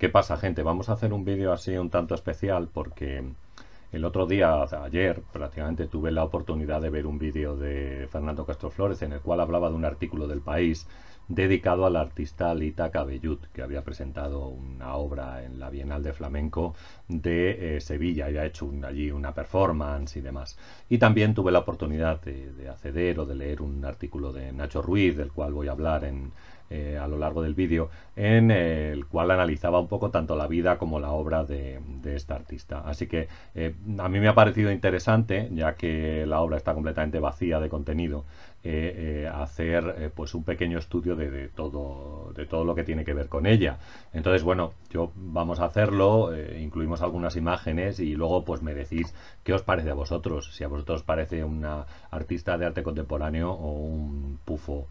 ¿Qué pasa, gente? Vamos a hacer un vídeo así un tanto especial porque el otro día, ayer, prácticamente tuve la oportunidad de ver un vídeo de Fernando Castro Flores en el cual hablaba de un artículo del país dedicado al artista Lita Cabellut, que había presentado una obra en la Bienal de Flamenco de eh, Sevilla y ha hecho allí una performance y demás. Y también tuve la oportunidad de acceder o de leer un artículo de Nacho Ruiz, del cual voy a hablar en, eh, a lo largo del vídeo, en el cual analizaba un poco tanto la vida como la obra de, esta artista. Así que eh, a mí me ha parecido interesante, ya que la obra está completamente vacía de contenido, eh, hacer pues un pequeño estudio de, todo, de todo lo que tiene que ver con ella. Entonces, bueno, yo vamos a hacerlo, incluimos algunas imágenes y luego pues me decís qué os parece a vosotros, si a vosotros os parece una artista de arte contemporáneo o un pufo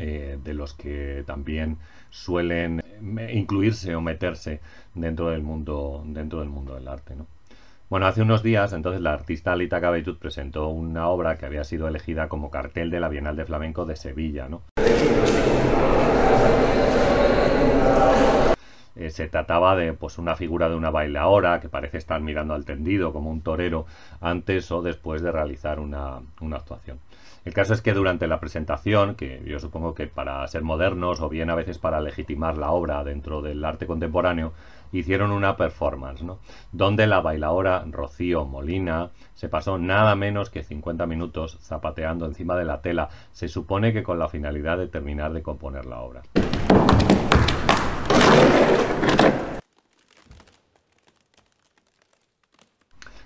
eh, de los que también suelen incluirse o meterse dentro del mundo, dentro del, mundo del arte. ¿no? Bueno, hace unos días entonces la artista Alita Cabellud presentó una obra que había sido elegida como cartel de la Bienal de Flamenco de Sevilla. ¿no? Eh, se trataba de pues, una figura de una bailaora que parece estar mirando al tendido como un torero antes o después de realizar una actuación. El caso es que durante la presentación, que yo supongo que para ser modernos o bien a veces para legitimar la obra dentro del arte contemporáneo, hicieron una performance, ¿no? Donde la bailadora Rocío Molina se pasó nada menos que 50 minutos zapateando encima de la tela, se supone que con la finalidad de terminar de componer la obra.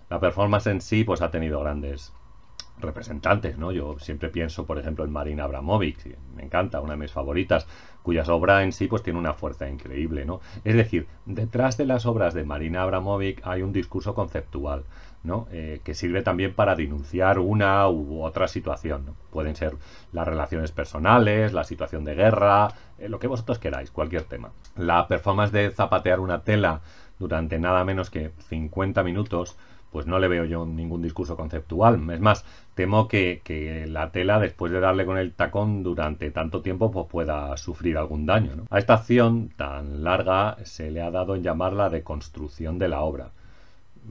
La performance en sí pues ha tenido grandes representantes, ¿no? Yo siempre pienso, por ejemplo, en Marina Abramovic, me encanta, una de mis favoritas, cuyas obra en sí pues tiene una fuerza increíble, ¿no? Es decir, detrás de las obras de Marina Abramovic hay un discurso conceptual, ¿no? Eh, que sirve también para denunciar una u otra situación. Pueden ser las relaciones personales, la situación de guerra, eh, lo que vosotros queráis, cualquier tema. La performance de zapatear una tela durante nada menos que 50 minutos pues no le veo yo ningún discurso conceptual. Es más, temo que, la tela, después de darle con el tacón durante tanto tiempo, pues pueda sufrir algún daño. A esta acción tan larga se le ha dado en llamarla de construcción de la obra.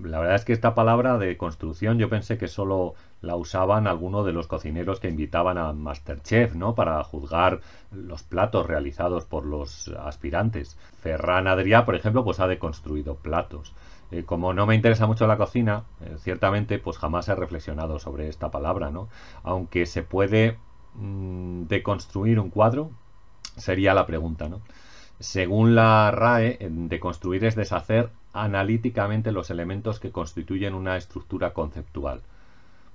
La verdad es que esta palabra de construcción yo pensé que solo la usaban algunos de los cocineros que invitaban a Masterchef, ¿no? Para juzgar los platos realizados por los aspirantes. Ferran Adrià, por ejemplo, pues ha deconstruido platos. Eh, como no me interesa mucho la cocina, eh, ciertamente, pues jamás he reflexionado sobre esta palabra, ¿no? Aunque se puede mm, deconstruir un cuadro, sería la pregunta, ¿no? Según la RAE, deconstruir es deshacer analíticamente los elementos que constituyen una estructura conceptual.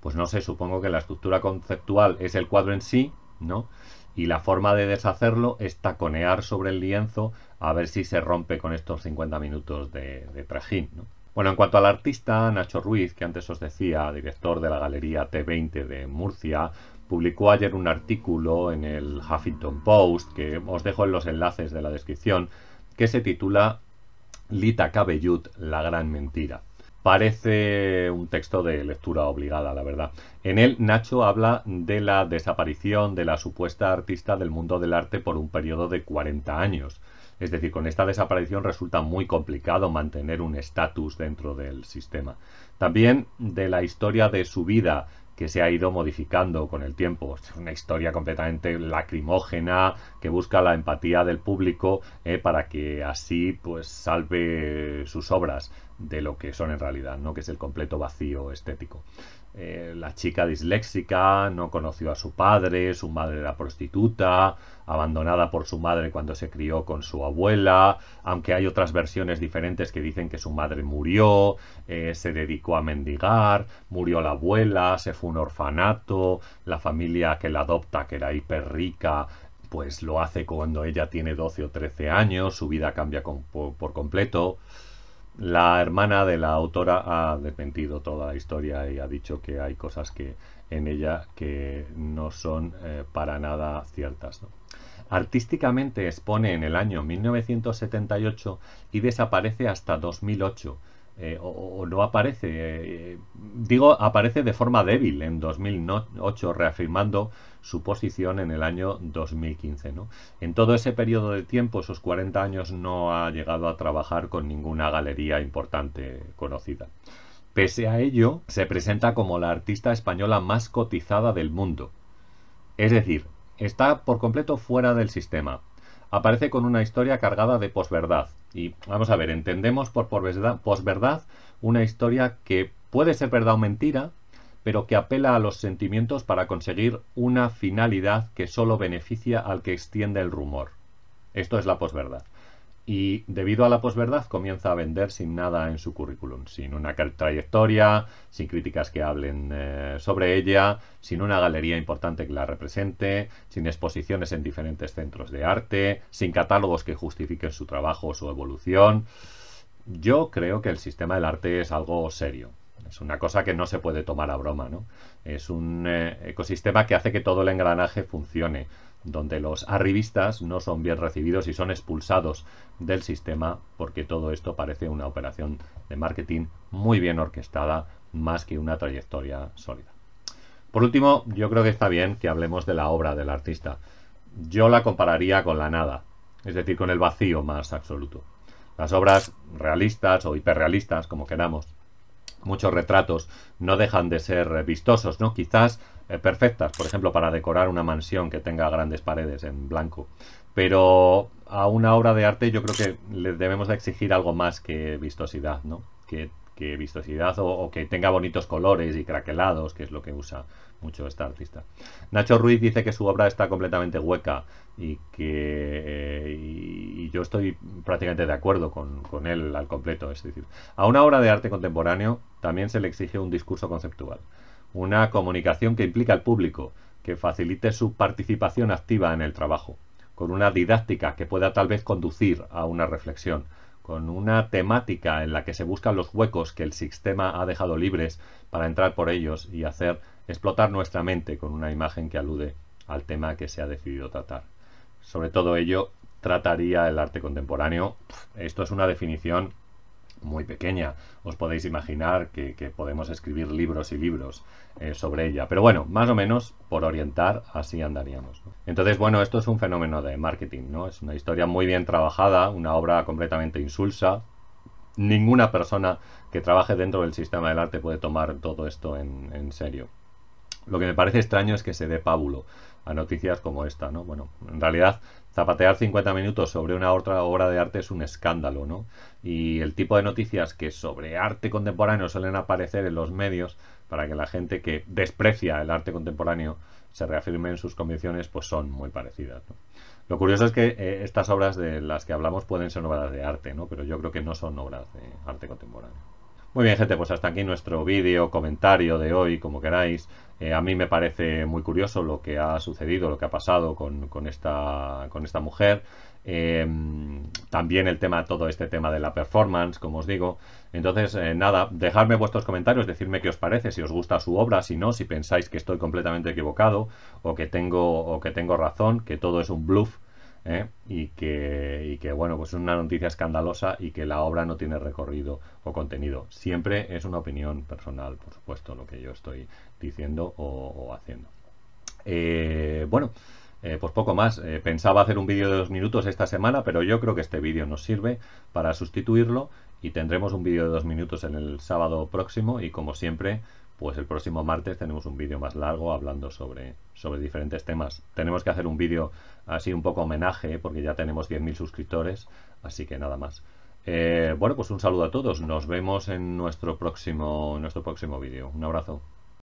Pues no sé, supongo que la estructura conceptual es el cuadro en sí, ¿no? y la forma de deshacerlo es taconear sobre el lienzo a ver si se rompe con estos 50 minutos de, trajín. Bueno, en cuanto al artista, Nacho Ruiz, que antes os decía, director de la Galería T20 de Murcia, publicó ayer un artículo en el Huffington Post, que os dejo en los enlaces de la descripción, que se titula Lita Cabellut, la gran mentira. Parece un texto de lectura obligada, la verdad. En él, Nacho habla de la desaparición de la supuesta artista del mundo del arte por un periodo de 40 años. Es decir, con esta desaparición resulta muy complicado mantener un estatus dentro del sistema. También de la historia de su vida, que se ha ido modificando con el tiempo. Es una historia completamente lacrimógena que busca la empatía del público eh, para que así pues salve sus obras de lo que son en realidad, ¿no? que es el completo vacío estético. Eh, la chica disléxica, no conoció a su padre, su madre era prostituta, abandonada por su madre cuando se crió con su abuela, aunque hay otras versiones diferentes que dicen que su madre murió, eh, se dedicó a mendigar, murió la abuela, se fue a un orfanato, la familia que la adopta, que era hiper rica, pues lo hace cuando ella tiene 12 o 13 años, su vida cambia por completo. La hermana de la autora ha desmentido toda la historia y ha dicho que hay cosas que en ella que no son eh, para nada ciertas. Artísticamente expone en el año 1978 y desaparece hasta 2008, eh, o, no aparece. Eh, digo, aparece de forma débil en 2008, reafirmando su posición en el año 2015. En todo ese periodo de tiempo, esos 40 años, no ha llegado a trabajar con ninguna galería importante conocida. Pese a ello, se presenta como la artista española más cotizada del mundo. Es decir, está por completo fuera del sistema. Aparece con una historia cargada de posverdad, y vamos a ver, entendemos por posverdad una historia que puede ser verdad o mentira, pero que apela a los sentimientos para conseguir una finalidad que solo beneficia al que extiende el rumor. Esto es la posverdad y debido a la posverdad comienza a vender sin nada en su currículum, sin una trayectoria, sin críticas que hablen eh, sobre ella, sin una galería importante que la represente, sin exposiciones en diferentes centros de arte, sin catálogos que justifiquen su trabajo o su evolución. Yo creo que el sistema del arte es algo serio. Es una cosa que no se puede tomar a broma, ¿no? Es un eh, ecosistema que hace que todo el engranaje funcione donde los arribistas no son bien recibidos y son expulsados del sistema porque todo esto parece una operación de marketing muy bien orquestada más que una trayectoria sólida. Por último, yo creo que está bien que hablemos de la obra del artista. Yo la compararía con la nada, es decir, con el vacío más absoluto. Las obras realistas o hiperrealistas, como queramos, muchos retratos no dejan de ser eh, vistosos, ¿no? Quizás eh, perfectas, por ejemplo, para decorar una mansión que tenga grandes paredes en blanco. Pero a una obra de arte yo creo que le debemos de exigir algo más que vistosidad, ¿no? Que que vistosidad o, que tenga bonitos colores y craquelados, que es lo que usa mucho esta artista. Nacho Ruiz dice que su obra está completamente hueca y que eh, yo estoy prácticamente de acuerdo con, con él al completo. Es decir, a una obra de arte contemporáneo también se le exige un discurso conceptual, una comunicación que implica al público, que facilite su participación activa en el trabajo, con una didáctica que pueda tal vez conducir a una reflexión con una temática en la que se buscan los huecos que el sistema ha dejado libres para entrar por ellos y hacer explotar nuestra mente con una imagen que alude al tema que se ha decidido tratar. Sobre todo ello trataría el arte contemporáneo. Esto es una definición muy pequeña. Os podéis imaginar que, podemos escribir libros y libros eh, sobre ella. Pero bueno, más o menos por orientar, así andaríamos. Entonces, bueno, esto es un fenómeno de marketing, ¿no? Es una historia muy bien trabajada, una obra completamente insulsa. Ninguna persona que trabaje dentro del sistema del arte puede tomar todo esto en, en serio. Lo que me parece extraño es que se dé pábulo a noticias como esta, ¿no? Bueno, en realidad zapatear 50 minutos sobre una otra obra de arte es un escándalo, ¿no? Y el tipo de noticias que sobre arte contemporáneo suelen aparecer en los medios para que la gente que desprecia el arte contemporáneo se reafirme en sus convicciones, pues son muy parecidas, ¿no? Lo curioso es que eh, estas obras de las que hablamos pueden ser obras de arte, ¿no? Pero yo creo que no son obras de arte contemporáneo. Muy bien, gente, pues hasta aquí nuestro vídeo, comentario de hoy, como queráis. Eh, a mí me parece muy curioso lo que ha sucedido, lo que ha pasado con, esta, mujer. Em, también el tema, todo este tema de la performance, como os digo. Entonces, eh, nada, dejadme vuestros comentarios, decirme qué os parece, si os gusta su obra, si no, si pensáis que estoy completamente equivocado o que tengo, o que tengo razón, que todo es un bluff ¿eh? y, que, bueno, pues es una noticia escandalosa y que la obra no tiene recorrido o contenido. Siempre es una opinión personal, por supuesto, lo que yo estoy diciendo o, haciendo. Eh, bueno. Eh, pues poco más. pensaba hacer un vídeo de dos minutos esta semana, pero yo creo que este vídeo nos sirve para sustituirlo y tendremos un vídeo de dos minutos en el sábado próximo y como siempre pues el próximo martes tenemos un vídeo más largo hablando sobre, sobre diferentes temas. Tenemos que hacer un vídeo así un poco homenaje ¿eh? porque ya tenemos 10.000 suscriptores, así que nada más. Eh, bueno, pues un saludo a todos. Nos vemos en nuestro próximo, en nuestro próximo vídeo. Un abrazo.